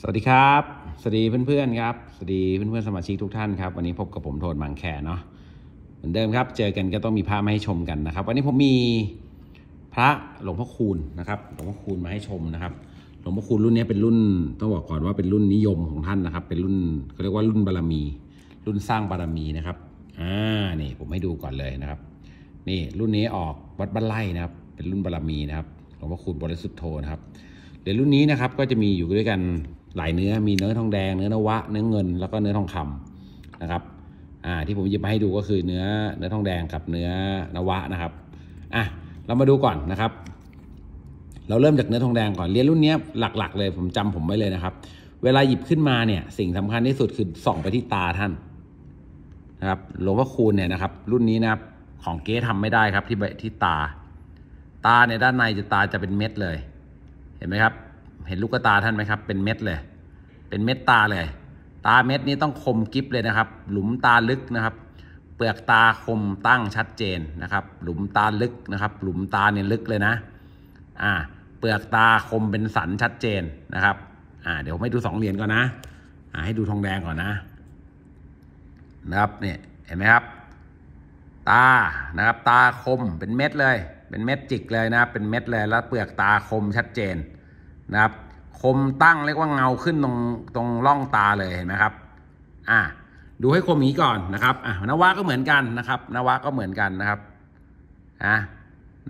สวัสดีครับสวัสดีเพื่อนๆครับสวัสดีเพื่อนๆสมาชิกทุกท่านครับวันนี้พบกับผมโทนบางแคเนาะเหมือนเดิมครับเจอกันก็ต้องมีพระมาให้ชมกันนะครับ วันนี้ผมมีพระหลวงพ่อคูณนะครับหลวงพ่อคูณมาให้ชมนะครับ หลวงพ่อคูณรุ่นนี้เป็นรุ่นต้องบอกก่อนว่าเป็นรุ่นนิยมของท่านนะครับ เป็นรุ่นเขาเรียกว่ารุ่นบารมี รุ่นสร้างบารมีนะครับอ่านี่ผมให้ดูก่อนเลยนะครับนี่รุ่นนี้ออกวัดบ้านไร่นะครับ เป็นรุ่นบารมีนะครับหลวงพ่อคูณบริสุทธโทนะครับเดี๋ยวรุ่นนี้นะครับก็จะมีอยู่ด้วยกันหลายเนื้อมีเนื้อทองแดงเนื้อนวะเนื้อเงินแล้วก็เนื้อทองคำนะครับ อ่าที่ผมจะมาให้ดูก็คือเนื้อเนื้อทองแดงกับเนื้อนวะนะครับอ่ะเรามาดูก่อนนะครับ เราเริ่มจากเนื้อทองแดงก่อนเรียนรุ่นนี้หลักๆ เลย ผมจำผมไว้เลยนะครับ เวลาหยิบขึ้นมาเนี่ยสิ่งสำคัญที่สุดคือส่องไปที่ตาท่าน นะครับหลวงพ่อคูณเนี่ยนะครับ รุ่นนี้นะครับ ของเก๊ทำไม่ได้ครับ ที่ที่ตา ตาในด้านในจะตาจะเป็นเม็ดเลย เห็นไหมครับเห็นลูกตาท่านไหมครับ เป็นเม็ดเลย เป็นเม็ดตาเลย ตาเม็ดนี้ต้องคมกิฟเลยนะครับ หลุมตาลึกนะครับ เปลือกตาคมตั้งชัดเจนนะครับ หลุมตาลึกนะครับ หลุมตาเนี่ยลึกเลยนะ อ่า เปลือกตาคมเป็นสันชัดเจนนะครับ อ่า เดี๋ยวไม่ดูสองเหรียญก่อนนะ อ่าให้ดูทองแดงก่อนนะ นะครับ เนี่ย เห็นไหมครับ ตา นะครับ ตาคมเป็นเม็ดเลย เป็นเม็ดจิกเลยนะ เป็นเม็ดเลย แล้วเปลือกตาคมชัดเจนนะครับคมตั้งเรียกว่าเงาขึ้นตรงตรงร่องตาเลยเห็นไหมครับ อ่าดูให้คมนี้ก่อนนะครับอ่ะนวะก็เหมือนกันนะครับนวะ ก็เหมือนกันนะครับอ่ะ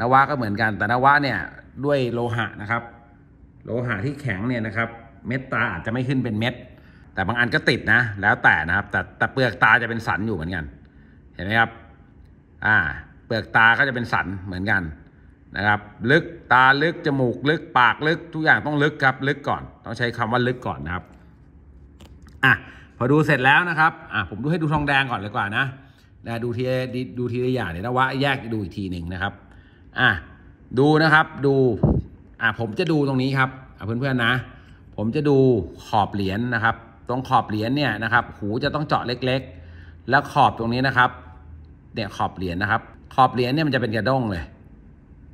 นวะก็เหมือนกัน แต่นวะเนี่ยด้วยโลหะนะครับ โลหะที่แข็งเนี่ยนะครับ เม็ดตาอาจจะไม่ขึ้นเป็นเม็ด แต่บางอันก็ติดนะ แล้วแต่นะครับ แต่แต่เปลือกตาจะเป็นสันอยู่เหมือนกัน เห็นไหมครับ อ่า เปลือกตาก็จะเป็นสันเหมือนกันนะครับลึกตาลึก จมูกลึก ปากลึก ทุกอย่างต้องลึกครับลึกก่อน ต้องใช้คำว่าลึกก่อนนะครับอ่ะพอดูเสร็จแล้วนะครับอ่ะผมดูให้ดูทองแดงก่อนเลยกว่านะนะดูทีดูทีละอย่างเนี่ยนะว่าแยกดูอีกทีหนึ่งนะครับอ่ะดูนะครับดูอ่ะผมจะดูตรงนี้ครับื่นเพื่อนๆนะ ผมจะดูขอบเหรียญนนะครับตรงขอบเหรียญเนี่ยนะครับ หูจะต้องเจาะเล็ก ๆ แล้วขอบตรงนี้นะครับเนี่ยขอบเหรียญนนะครับ ขอบเหรียญเนี่ยมันจะเป็นกระด้งเลย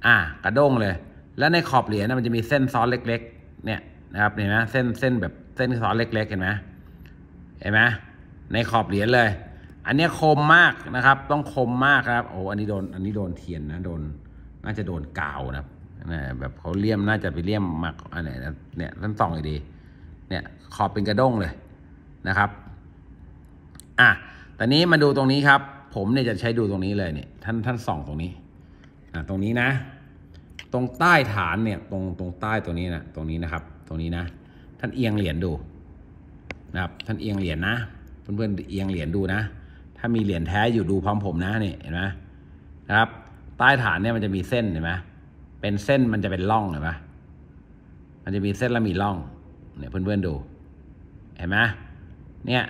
อ่ะกระด้งเลย แล้วในขอบเหรียญมันจะมีเส้นซ้อนเล็ก ๆ เนี่ยนะครับเห็นไหมเส้นเส้นแบบเส้นซ้อนเล็กๆเห็นไหมเห็นไหมในขอบเหรียญเลย อันนี้คมมากนะครับ ต้องคมมากครับโอ้อันนี้โดน อันนี้โดนเทียนนะโดน น่าจะโดนกาวนะน่แบบเขาเลี่ยมน่าจะไปเลี่ยมมักอันไหนเนี่ยท่านส่องดีเนี่ย ขอบเป็นกระด้งเลยนะครับ อ่ะตอนนี้มาดูตรงนี้ครับ ผมเนี่ยจะใช้ดูตรงนี้เลยเนี่ย ท่านท่านส่องตรงนี้อ่ะตรงนี้นะ ตรงใต้ฐานเนี่ยตรงตรงใต้ตัวนี้นะตรงนี้นะครับ ตรงนี้นะ ท่านเอียงเหรียญดูนะครับท่านเอียงเหรียญนะ เพื่อนเพื่อนเอียงเหรียญดูนะถ้ามีเหรียญแท้อยู่ดูพร้อมผมนะนี่เห็นไหมนะครับ ใต้ฐานเนี่ยมันจะมีเส้นเห็นไหมเป็นเส้นมันจะเป็นร่องเห็นไหมมันจะมีเส้นแล้วมีร่องเนี่ยเพื่อนเพื่อนดูเห็นไหมเนี่ย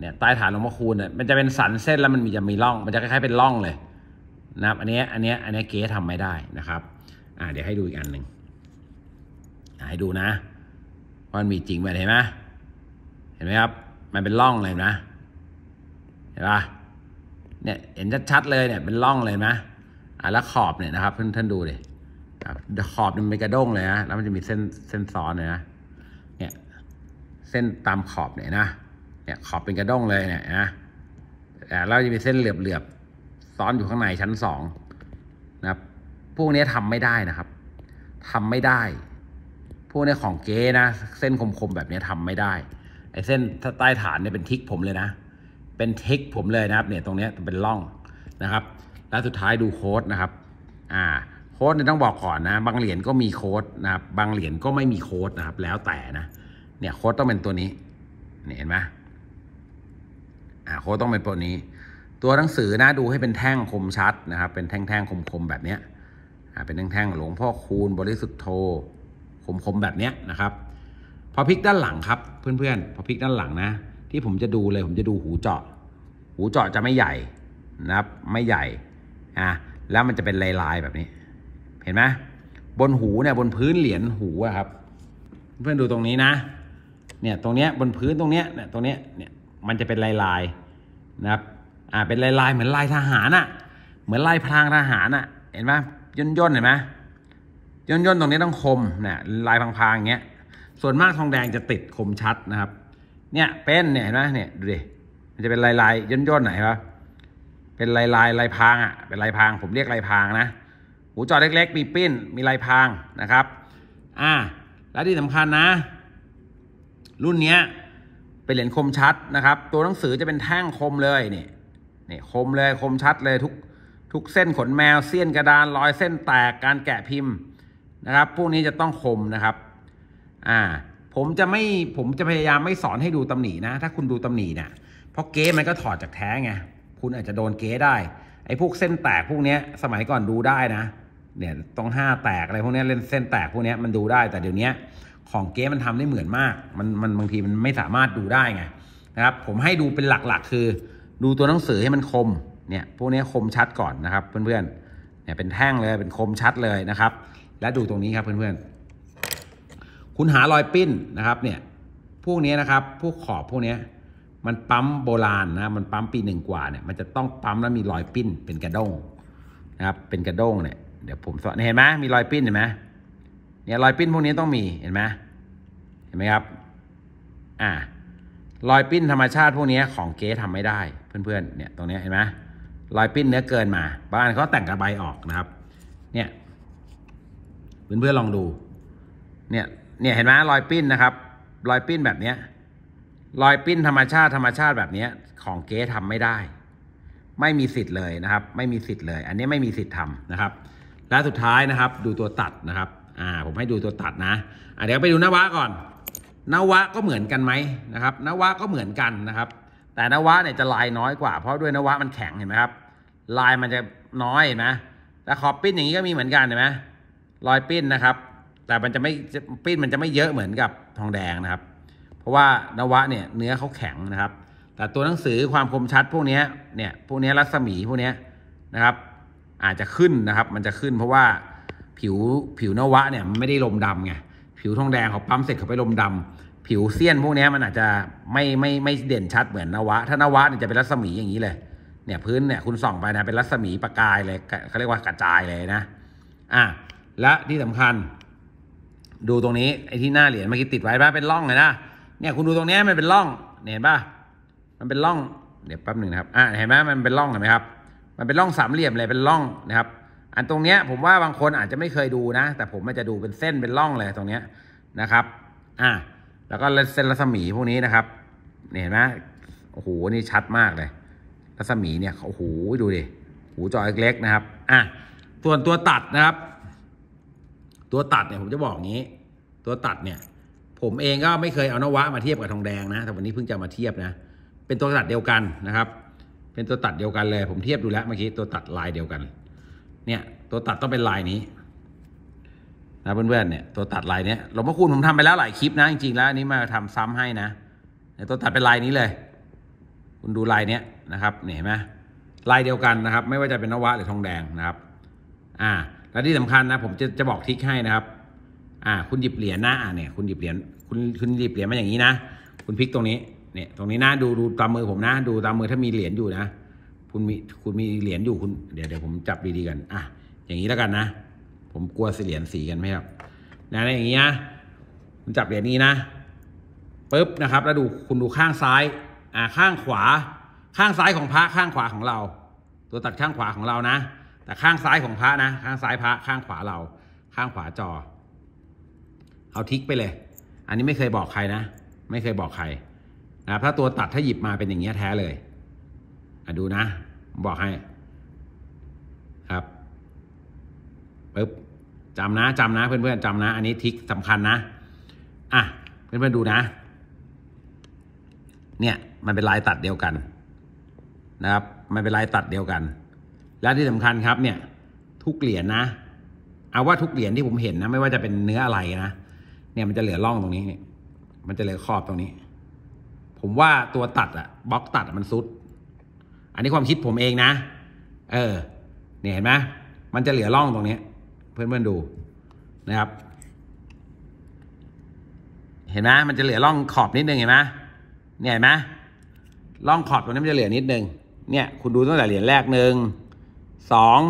เนี่ยใต้ฐานหลวงพ่อคูณเนี่ยมันจะเป็นสันเส้นแล้วมันมีจะมีร่อง มันจะคล้าย ๆเป็นร่องเลยนะครับอันนี้อันนี้อันนี้เก๊ทำไม่ได้นะครับ อ่าเดี๋ยวให้ดูอีกอันหนึ่ง ให้ดูนะามันมีจริงไหมเห็นไหมเห็นไหมครับ มันเป็นร่องเลยนะเห็นปะเนี่ยเห็นชัดๆเลยเนี่ยเป็นร่องเลยนะอ่าแล้วขอบเนี่ยนะครับท่านท่านดูดิขอบมันเป็นกระด้งเลยนะ แล้วมันจะมีเส้นเส้นซ้อนเลยนะ เนี่ย เส้นตามขอบเนี่ยนะ เนี่ยขอบเป็นกระด้งเลยเนี่ยนะแล้วจะมีเส้นเหลือบๆซ้อนอยู่ข้างในชั้นสองนะครับพวกนี้ทำไม่ได้นะครับ ทำไม่ได้ พวกนี้ของเก๊นะ เส้นคมๆแบบนี้ทำไม่ได้ไอ้เส้นใต้ฐานเนี่ยเป็นทิกผมเลยนะเป็นทิกผมเลยนะครับ เนี่ยตรงนี้เป็นร่องนะครับ แล้วสุดท้ายดูโค้ดนะครับ อ่า โค้ดเนี่ยต้องบอกก่อนนะ บางเหรียญก็มีโค้ดนะครับ บางเหรียญก็ไม่มีโค้ดนะครับ แล้วแต่นะ เนี่ยโค้ดต้องเป็นตัวนี้ เนี่ยเห็นไหมอ่า โค้ดต้องเป็นตัวนี้ตัวหนังสือนะดูให้เป็นแท่งคมชัดนะครับ เป็นแท่งๆคมๆแบบนี้เป็นแท่งๆหลวงพ่อคูณบริสุทธโธคมๆแบบนี้นะครับ พอพลิกด้านหลังครับ เพื่อนๆพอพลิกด้านหลังนะ ที่ผมจะดูเลยผมจะดูหูเจาะ หูเจาะจะไม่ใหญ่นะครับ ไม่ใหญ่อ่ะแล้วมันจะเป็นลายๆแบบนี้ เห็นไหมบนหูเนี่ยบนพื้นเหรียญหูอะครับ เพื่อนดูตรงนี้นะ เนี่ยตรงเนี้ยบนพื้นตรงเนี้ยเนี่ยตรงเนี้ยเนี่ยมันจะเป็นลายๆนะครับอ่าเป็นลายลายเหมือนลายทหารอ่ะ เหมือนลายพรางทหารอ่ะ เห็นไหมย่นย่นเห็นไหมย่นย่นตรงนี้ต้องคมเนี่ย ลายพรางๆอย่างเงี้ยส่วนมากทองแดงจะติดคมชัดนะครับเนี่ย เป็นเนี่ยเห็นไหมเนี่ยดูดิมันจะเป็นลายลายย่นย่นไหนวะเป็นลายลายลายพรางอ่ะ เป็นลายพราง ผมเรียกลายพรางนะหูจอเล็กๆมีปิ้นมีลายพรางนะครับ อ่า และที่สำคัญนะ รุ่นเนี้ยเป็นเหรียญคมชัดนะครับ ตัวหนังสือจะเป็นแท่งคมเลยนี่นี่คมเลยคมชัดเลยทุกทุกเส้นขนแมวเสี้ยนกระดาน รอยเส้นแตกการแกะพิมพ์นะครับพวกนี้จะต้องคมนะครับอ่าผมจะไม่ผมจะพยายามไม่สอนให้ดูตำหนินะ ถ้าคุณดูตำหนิเนะี่ยเพราะเก๊มันก็ถอดจากแท้ไงคุณอาจจะโดนเก๊ได้ไอ้พวกเส้นแตกพวกนี้สมัยก่อนดูได้นะ เนี่ยต้องห้าแตกอะไรพวกนี้เล่นเส้นแตกพวกนี้มันดูได้ แต่เดี๋ยวนี้ของเก๊มันทำได้เหมือนมาก มันมันบางทีมันไม่สามารถดูได้ไงนะครับผมให้ดูเป็นหลักๆ คือดูตัวหนังสือให้มันคม เนี่ย พวกนี้คมชัดก่อนนะครับ เพื่อนๆเนี่ยเป็นแท่งเลยเป็นคมชัดเลยนะครับ และดูตรงนี้ครับเพื่อนๆ คุณหารอยปิ้นนะครับ เนี่ย พวกนี้นะครับ พวกขอบพวกนี้ มันปั๊มโบราณนะ มันปั๊มปีหนึ่งกว่า เนี่ย มันจะต้องปั๊มแล้วมีรอยปิ้นเป็นกระด้งนะครับ เป็นกระด้งเนี่ย เดี๋ยวผมสอนเห็นไหมมีรอยปิ้นเห็นไหมเนี่ยรอยปิ้นพวกนี้ต้องมีเห็นไหมเห็นไหมครับ อ่า รอยปิ้นธรรมชาติพวกนี้ของเก๊ทำไม่ได้เพื่อนๆ เนี่ย ตรงนี้เห็นไหมรอยปิ้นเนื้อเกินมา บ้านเขาแต่งกระใบออกนะครับ เนี่ย เพื่อนๆ ลองดู เนี่ย เนี่ย เห็นไหมรอยปิ้นนะครับ รอยปิ้นแบบเนี้ยรอยปิ้นธรรมชาติธรรมชาติแบบนี้ของเก๊ทำไม่ได้ ไม่มีสิทธิ์เลยนะครับ ไม่มีสิทธิ์เลย อันนี้ไม่มีสิทธิ์ทำนะครับ และสุดท้ายนะครับ ดูตัวตัดนะครับ อ่า ผมให้ดูตัวตัดนะอ่าเดี๋ยวไปดูนวะก่อน นวะก็เหมือนกันไหมนะครับ นวะก็เหมือนกันนะครับแต่นวะเนี่ยจะลายน้อยกว่า เพราะด้วยนวะมันแข็งเห็นไหมครับ ลายมันจะน้อยเห็นไหมแต่ขอบปิ้นอย่างนี้ก็มีเหมือนกันเห็นไหมรอยปิ้นนะครับ แต่มันจะไม่ปิ้นมันจะไม่เยอะเหมือนกับทองแดงนะครับ เพราะว่านวะเนี่ยเนื้อเขาแข็งนะครับ แต่ตัวหนังสือความคมชัดพวกนี้เนี่ย พวกนี้รัศมีพวกนี้นะครับ อาจจะขึ้นนะครับ มันจะขึ้นเพราะว่าผิวผิวนวะเนี่ยมันไม่ได้ลมดำไงผิวทองแดงเขาปั๊มเสร็จเขาไปลมดำผิวเซียนพวกนี้มันอาจจะไม่ไม่ไม่เด่นชัดเหมือนนวะ ถ้านวะเนี่ยจะเป็นรัศมีอย่างนี้เลย เนี่ยพื้นเนี่ยคุณส่องไปนะ เป็นรัศมีประกายเลย เขาเรียกว่ากระจายเลยนะ อ่ะ และที่สำคัญ ดูตรงนี้ไอ้ที่หน้าเหรียญเมื่อกี้ติดไว้ป่ะเป็นร่องเลยนะ เนี่ยคุณดูตรงนี้มันเป็นร่องเห็นป่ะ มันเป็นร่อง เดี๋ยวแป๊บหนึ่งครับ อ่ะเห็นไหมมันเป็นร่องเห็นไหมครับ มันเป็นร่องสามเหลี่ยมเลยเป็นร่องนะครับ อันตรงเนี้ยผมว่าบางคนอาจจะไม่เคยดูนะ แต่ผมมันจะดูเป็นเส้นเป็นร่องเลยตรงเนี้ยนะครับ อ่ะแล้วก็เส้นรัศมีพวกนี้นะครับเห็นไหมโอ้โห นี่ชัดมากเลย รัศมีเนี่ย โอ้โหดูดิ หูจอยเล็กๆนะครับ อ่ะ ส่วนตัวตัดนะครับ ตัวตัดเนี่ยผมจะบอกงี้ ตัวตัดเนี่ย ผมเองก็ไม่เคยเอานวะมาเทียบกับทองแดงนะ แต่วันนี้เพิ่งจะมาเทียบนะ เป็นตัวตัดเดียวกันนะครับ เป็นตัวตัดเดียวกันเลย ผมเทียบดูแล้วเมื่อกี้ตัวตัดลายเดียวกัน เนี่ย ตัวตัดต้องเป็นลายนี้นะเพื่อนๆเนี่ยตัวตัดลายเนี้ยหลวงพ่อคูณผมทำไปแล้วหลายคลิปนะจริง ๆ แล้วอันนี้มาทำซ้ำให้นะตัวตัดเป็นลายนี้เลย คุณดูลายเนี้ยนะครับเห็นไหมลายเดียวกันนะครับ ไม่ว่าจะเป็นนวะหรือทองแดงนะครับ อ่า และที่สำคัญนะผมจะจะบอกทิคให้นะครับ อ่า คุณหยิบเหรียญนะอ่าเนี่ยคุณหยิบเหรียญคุณคุณหยิบเหรียญมาอย่างนี้นะคุณพลิกตรงนี้เนี่ยตรงนี้นะดูดูตามมือ ผมนะดูตามมือถ้ามีเหรียญอยู่นะคุณมีคุณมีเหรียญอยู่คุณเดี๋ยวเดี๋ยวผมจับดีๆกันอ่ะอย่างนี้แล้วกันนะผมกลัวเสียเหรียญสีกันไหมครับนะอย่างนี้นะคุณจับเหรียญนี้นะ ปึ๊บนะครับ แล้วดูคุณดูข้างซ้าย อ่า ข้างขวา ข้างซ้ายของพระ ข้างขวาของเรา ตัวตัดข้างขวาของเรานะ แต่ข้างซ้ายของพระนะ ข้างซ้ายพระ ข้างขวาเรา ข้างขวาจอ เอาทิกไปเลย อันนี้ไม่เคยบอกใครนะ ไม่เคยบอกใคร นะถ้าตัวตัดถ้าหยิบมาเป็นอย่างเงี้ยแท้เลยอ่ะดูนะ บอกให้ ครับ ปึ๊บจำนะจำนะเพื่อนๆจำนะ อันนี้ทิกสำคัญนะอ่ะเพื่อนๆดูนะ เนี่ย มันเป็นลายตัดเดียวกัน นะครับ มันเป็นลายตัดเดียวกัน และที่สำคัญครับ เนี่ย ทุกเหรียญนะ เอาว่าทุกเหรียญที่ผมเห็นนะ ไม่ว่าจะเป็นเนื้ออะไรนะเนี่ยมันจะเหลือร่องตรงนี้เนี่ยมันจะเหลือขอบตรงนี้ ผมว่าตัวตัดอะบล็อกตัดมันซุด อันนี้ความคิดผมเองนะ เออ เนี่ยเห็นไหมมันจะเหลือร่องตรงนี้เพื่อนๆดูนะครับ เห็นไหมมันจะเหลือร่องขอบนิดนึงเห็นไหมเนี่ยเห็นไหมร่องขอบตรงนี้มันจะเหลือนิดนึงเนี่ยคุณดูตั้งแต่เหรียญแรกหนึ่งสอง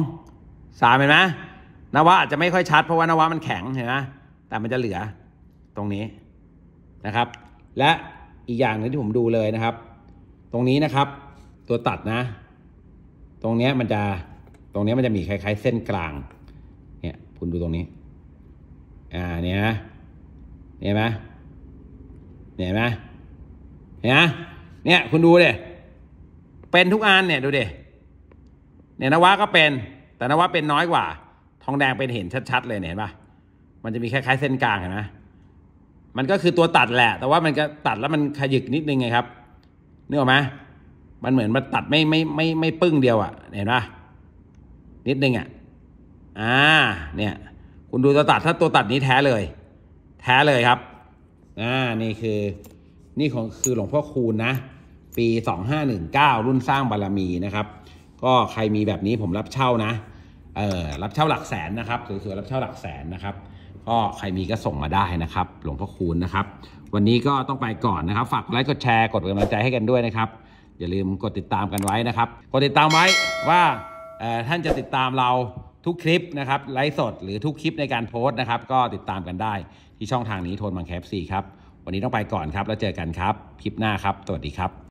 สามเห็นไหมนวะอาจจะไม่ค่อยชัดเพราะว่านวะมันแข็งเห็นไหมแต่มันจะเหลือตรงนี้นะครับ และอีกอย่างนึงที่ผมดูเลยนะครับ ตรงนี้นะครับ ตัวตัดนะ ตรงนี้มันจะตรงนี้มันจะมีคล้ายๆเส้นกลางคุณดูตรงนี้ อ่าเนี่ยนะเนี่ยไหมเนี่ยไหมเนี่ยเนี่ย คุณดูเดเป็นทุกอันเนี่ย ดูเดเนี่ยนวะก็เป็น แต่นวะเป็นน้อยกว่า ทองแดงเป็นเห็นชัดๆ เลยเห็นปะมันจะมีคล้าย ๆ เส้นกลางเห็นไหมมันก็คือตัวตัดแหละ แต่ว่ามันก็ตัดแล้วมันขยึกนิดนึงไงครับนึกออกไหมมันเหมือนมันตัดไม่ไม่ไม่ไม่ปึ้งเดียวอะ่ะเห็นปะนิดนึงอะ่ะอ่าเนี่ย คุณดูตัวตัดถ้าตัวตัดนี้แท้เลย แท้เลยครับอ่านี่คือนี่ของคือหลวงพ่อคูณนะปีสองห้าหนึ่งเก้ารุ่นสร้างบารรมีนะครับ ก็ใครมีแบบนี้ผมรับเช่านะเออรับเช่าหลักแสนนะครับสวยๆรับเช่าหลักแสนนะครับ ก็ใครมีก็ส่งมาได้นะครับหลวงพ่อคูณนะครับ วันนี้ก็ต้องไปก่อนนะครับฝากไลค์กดแชร์กดกำลังใจให้กันด้วยนะครับ อย่าลืมกดติดตามกันไว้นะครับ กดติดตามไว้ว่าท่านจะติดตามเราทุกคลิปนะครับไลฟ์สดหรือทุกคลิปในการโพสต์นะครับก็ติดตามกันได้ ที่ช่องทางนี้โทนมางแคปซีครับ วันนี้ต้องไปก่อนครับ แล้วเจอกันครับ คลิปหน้าครับ สวัสดีครับ